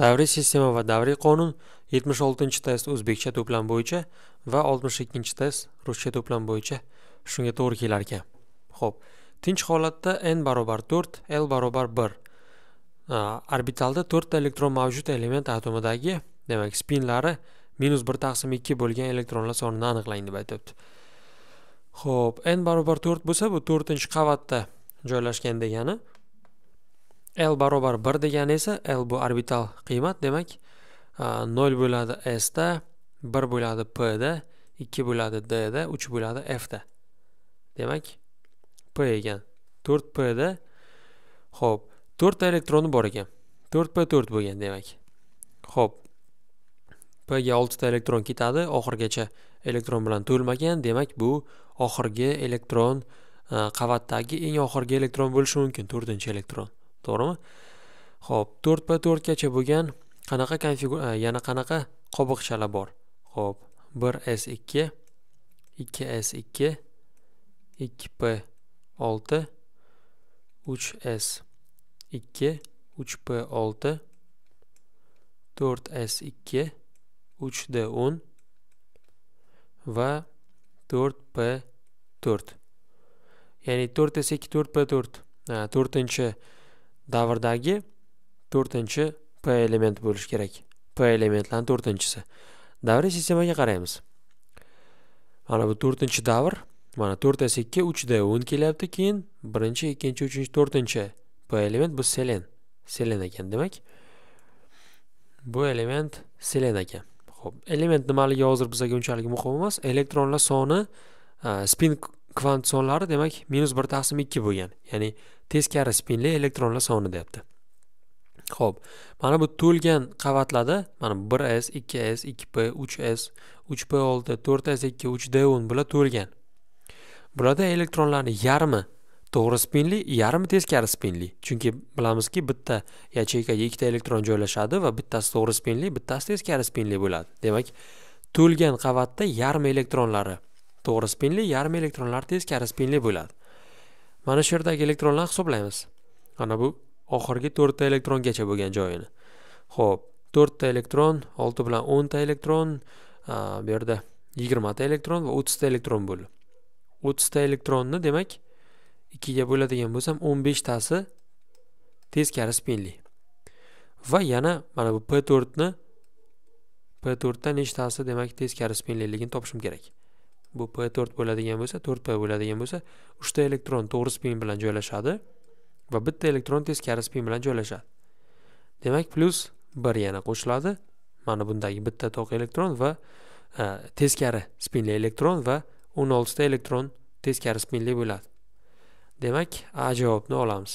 davriy sistema va davriy qonun 76 test o'zbekcha to'plam bo'yicha va 62 test ruscha to'plam bo'yicha shunga to'g'ri kelar ekan ho'p tinch holatda n barobar 4 l barobar 1 orbitalda 4 ta elektron mavjud element atomidagi demak spinlari minus 1 taqsim 2 bo'lgan elektronlar sonini aniqlang deb aytibdi ho'p n barobar 4 bo'lsa bu 4 qavatda joylashgan degani l barobar bir degani esa l bu orbital qiymat demak nol bo'ladi s da bir bo'ladi p da ikki bo'ladi d da uch bo'ladi f da demak p ekan to'rt da ho'p to'rtta elektroni bor ekan to'rt p to'rt bo'lgan demak ho'p ga oltita elektron ketadi oxirigacha elektron bilan to'lmagan demak bu oxirgi elektron qavatdagi eng oxirgi elektron bo'lishi mumkin to'rtinchi elektron to'g'rimi ho'p to'rt pa to'rtgacha bo'lgan qanaqa konfigur e, yana qanaqa qobiqchalar bor ho'p bir s ikki ikki s ikki ikki p olti uch s ikki uch p olti to'rt s ikki uch d o'n va to'rt p to'rt ya'ni to'rt s ikki to'rt p to'rt to'rtinchi davrdagi to'rtinchi p element bo'lishi kerak p elementlarni to'rtinchisi davriy sistemaga qaraymiz mana bu to'rtinchi davr mana to'rttasi ikki d o'n kelyapti keyin birinchi ikkinchi uchinchi to'rtinchi p element bu selen selen ekan demak bu element selen ekan ho'p element nimaligi hozir bizlarga unchalik muhim emas elektronlar soni spin kvant sonlari demak minus bir taqsim ikki bo'lgan ya'ni teskari spinli elektronlar soni deyapti ho'p mana bu to'lgan qavatlarda mana bir s ikki s ikki p uch s uch p olti to'rt s ikki uch d o'n bular to'lgan bularda elektronlarni yarmi to'g'ri spinli yarmi teskari spinli chunki bilamizki bitta yacheykaga ikkita elektron joylashadi va bittasi to'g'ri spinli bittasi teskari spinli bo'ladi demak to'lgan qavatda yarmi elektronlari to'g'ri spinli yarim elektronlar teskari spinli bo'ladi mana shu yerdagi elektronlarni hisoblaymiz mana bu oxirgi to'rtta elektrongacha bo'lgan joyini ho'p to'rtta elektron olti bilan o'nta elektron bu yerda yigirmata elektron va o'ttizta elektron bo'ldi o'ttizta elektronni demak ikkiga bo'ladigan bo'lsam o'n beshtasi teskari spinli va yana mana bu p to'rtni p to'rtda nechtasi demak teskari spinliligini topishim kerak bu p 4 bo'ladigan bo'lsa 4 p bo'ladigan bo'lsa uchta elektron to'g'ri spin bilan joylashadi va bitta elektron teskari spin bilan joylashadi demak plus bir yana qo'shiladi mana bundagi bitta to'q elektron va e, teskari spinli elektron va 16 ta elektron teskari spinli bo'ladi demak a javobni olamiz